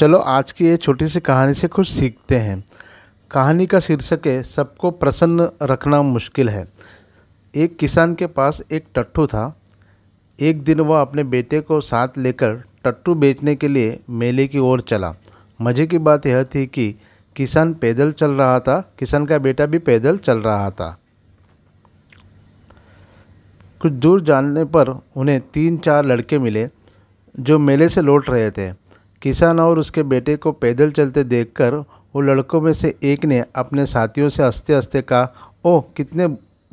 चलो आज की ये छोटी सी कहानी से कुछ सीखते हैं कहानी का शीर्षक है सबको प्रसन्न रखना मुश्किल है एक किसान के पास एक टट्टू था एक दिन वह अपने बेटे को साथ लेकर टट्टू बेचने के लिए मेले की ओर चला मज़े की बात यह थी कि किसान पैदल चल रहा था किसान का बेटा भी पैदल चल रहा था कुछ दूर जाने पर उन्हें तीन चार लड़के मिले जो मेले से लौट रहे थे किसान और उसके बेटे को पैदल चलते देखकर वो लड़कों में से एक ने अपने साथियों से हंसते हंसते कहा ओह कितने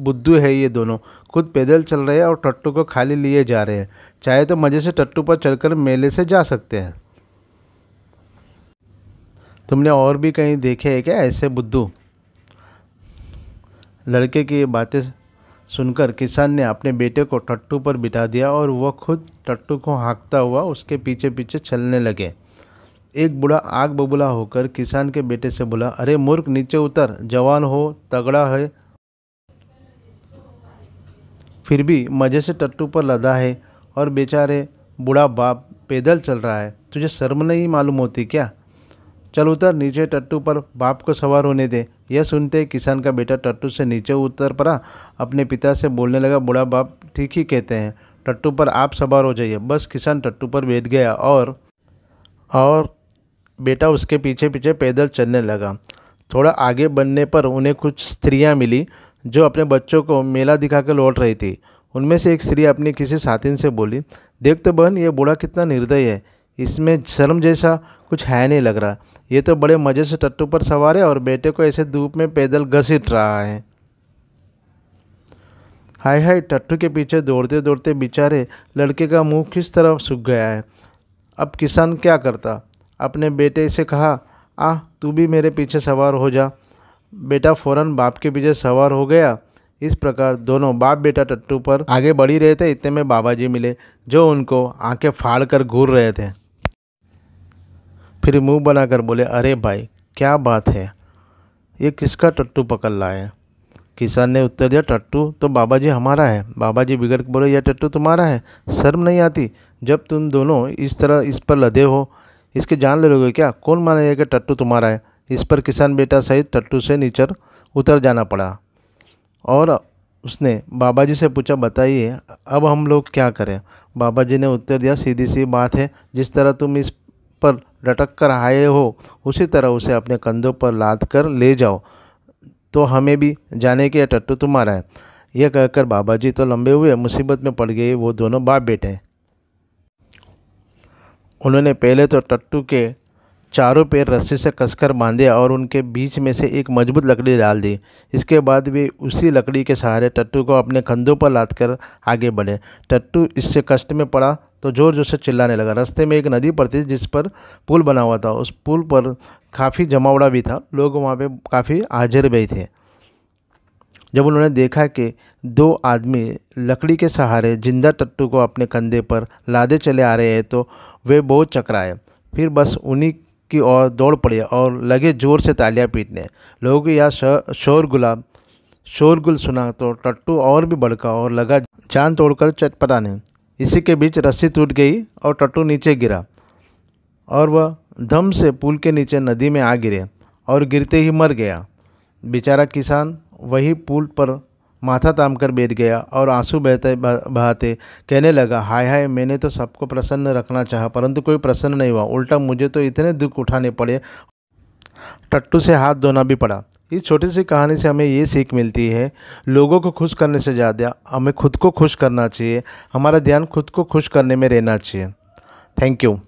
बुद्धू है ये दोनों खुद पैदल चल रहे हैं और टट्टू को खाली लिए जा रहे हैं चाहे तो मज़े से टट्टू पर चढ़कर मेले से जा सकते हैं तुमने और भी कहीं देखे है क्या ऐसे बुद्धू लड़के की ये बातें सुनकर किसान ने अपने बेटे को टट्टू पर बिठा दिया और वह खुद टट्टू को हाँकता हुआ उसके पीछे पीछे चलने लगे एक बूढ़ा आग बबूला होकर किसान के बेटे से बोला अरे मूर्ख नीचे उतर जवान हो तगड़ा है फिर भी मज़े से टट्टू पर लदा है और बेचारे बूढ़ा बाप पैदल चल रहा है तुझे शर्म नहीं मालूम होती क्या चल उतर नीचे टट्टू पर बाप को सवार होने दे यह सुनते ही किसान का बेटा टट्टू से नीचे उतर पड़ा अपने पिता से बोलने लगा बूढ़ा बाप ठीक ही कहते हैं टट्टू पर आप सवार हो जाइए बस किसान टट्टू पर बैठ गया और और बेटा उसके पीछे पीछे पैदल चलने लगा थोड़ा आगे बढ़ने पर उन्हें कुछ स्त्रियाँ मिली जो अपने बच्चों को मेला दिखाकर लौट रही थी उनमें से एक स्त्री अपनी किसी साथिन से बोली देख तो बहन ये बूढ़ा कितना निर्दय है इसमें शर्म जैसा कुछ है नहीं लग रहा ये तो बड़े मज़े से टट्टू पर सवार है और बेटे को ऐसे धूप में पैदल घसीट रहा है हाय हाय टट्टू के पीछे दौड़ते दौड़ते बेचारे लड़के का मुंह किस तरह सूख गया है अब किसान क्या करता अपने बेटे से कहा आ तू भी मेरे पीछे सवार हो जा बेटा फौरन बाप के पीछे सवार हो गया इस प्रकार दोनों बाप बेटा टट्टू पर आगे बढ़ी रहे थे इतने में बाबा जी मिले जो उनको आंखें फाड़ कर घूर रहे थे फिर मुंह बनाकर बोले अरे भाई क्या बात है ये किसका टट्टू पकड़ रहा है किसान ने उत्तर दिया टट्टू तो बाबा जी हमारा है बाबा जी बिगड़ के बोले यह टट्टू तुम्हारा है शर्म नहीं आती जब तुम दोनों इस तरह इस पर लदे हो इसके जान ले लोगे क्या कौन मानेगा कि टट्टू तुम्हारा है इस पर किसान बेटा सहित टट्टू से नीचर उतर जाना पड़ा और उसने बाबा जी से पूछा बताइए अब हम लोग क्या करें बाबा जी ने उत्तर दिया सीधी सी बात है जिस तरह तुम इस पर लटक कर आए हो उसी तरह उसे अपने कंधों पर लाद कर ले जाओ तो हमें भी जाने के टट्टू तुम्हारा है यह कहकर बाबा जी तो लंबे हुए मुसीबत में पड़ गए वो दोनों बाप बेटे उन्होंने पहले तो टट्टू के चारों पैर रस्सी से कसकर बांधे और उनके बीच में से एक मजबूत लकड़ी डाल दी इसके बाद वे उसी लकड़ी के सहारे टट्टू को अपने कंधों पर लाद कर आगे बढ़े टट्टू इससे कष्ट में पड़ा तो ज़ोर ज़ोर से चिल्लाने लगा रास्ते में एक नदी पड़ती थी जिस पर पुल बना हुआ था उस पुल पर काफ़ी जमावड़ा भी था लोग वहाँ पर काफ़ी हाजिर भी थे जब उन्होंने देखा कि दो आदमी लकड़ी के सहारे जिंदा टट्टू को अपने कंधे पर लादे चले आ रहे हैं तो वे बहुत चकराए फिर बस उन्हीं की ओर दौड़ पड़े और लगे जोर से तालियां पीटने लोगों को यह गुला शोरगुल सुना तो टट्टू और भी बड़का और लगा जान तोड़कर चटपटाने इसी के बीच रस्सी टूट गई और टट्टू नीचे गिरा और वह दम से पुल के नीचे नदी में आ गिरे और गिरते ही मर गया बेचारा किसान वही पुल पर माथा ताम कर बैठ गया और आंसू बहते बहाते कहने लगा हाय हाय मैंने तो सबको प्रसन्न रखना चाहा परंतु कोई प्रसन्न नहीं हुआ उल्टा मुझे तो इतने दुख उठाने पड़े टट्टू से हाथ धोना भी पड़ा इस छोटी सी कहानी से हमें ये सीख मिलती है लोगों को खुश करने से ज़्यादा हमें खुद को खुश करना चाहिए हमारा ध्यान खुद को खुश करने में रहना चाहिए थैंक यू